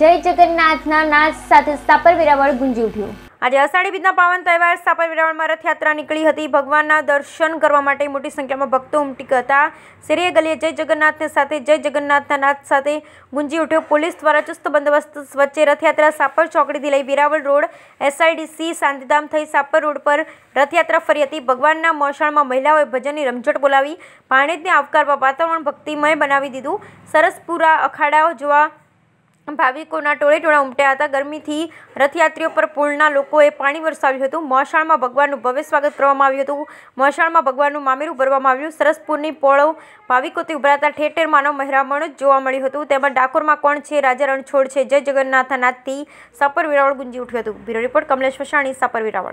જય જગન્નાથના નાચ સાથે સ્થાપર વિરાવળ ગુંજી ઉઠ્યું આજે અષાઢી બીજના પાવન તહેવાર સ્થાપન વિરાવળમાં રથયાત્રા નીકળી હતી ભગવાનના દર્શન કરવા માટે મોટી સંખ્યામાં ભક્તો ઉમટી હતા શેરીએ ગલીએ જય જગન્નાથને સાથે જય જગન્નાથના નાથ સાથે ગુંજી ઉઠ્યો પોલીસ દ્વારા ચુસ્ત બંદોબસ્ત વચ્ચે રથયાત્રા સાપર ચોકડીથી લઈ વિરાવળ રોડ એસઆઈડીસી શાંતિધામ થઈ સાપર રોડ પર રથયાત્રા ફરી હતી ભગવાનના મોસાણમાં મહિલાઓએ ભજનની રમઝટ બોલાવી પાણીજને આવકારવા વાતાવરણ ભક્તિમય બનાવી દીધું સરસપુરા અખાડાઓ જોવા ભાવિકોના ટોળે ટોળા ઉમટ્યા હતા ગરમીથી રથયાત્રીઓ પર પુલના લોકોએ પાણી વરસાવ્યું હતું મહેસાણમાં ભગવાનનું ભવ્ય સ્વાગત કરવામાં આવ્યું હતું મહેસાણમાં ભગવાનનું મામેરું ભરવામાં આવ્યું સરસપુરની પોળો ભાવિકોથી ઉભરાતા ઠેર ઠેર માનવ મહેરામણ જ જોવા મળ્યું હતું તેમજ ડાકોરમાં કોણ છે રાજા રણછોડ છે જય જગન્નાથનાથથી સાપર વિરાવળ ગુંજી ઉઠ્યું હતું બ્યુરો રિપોર્ટ કમલેશ વસાણી સાપર વિરાવળ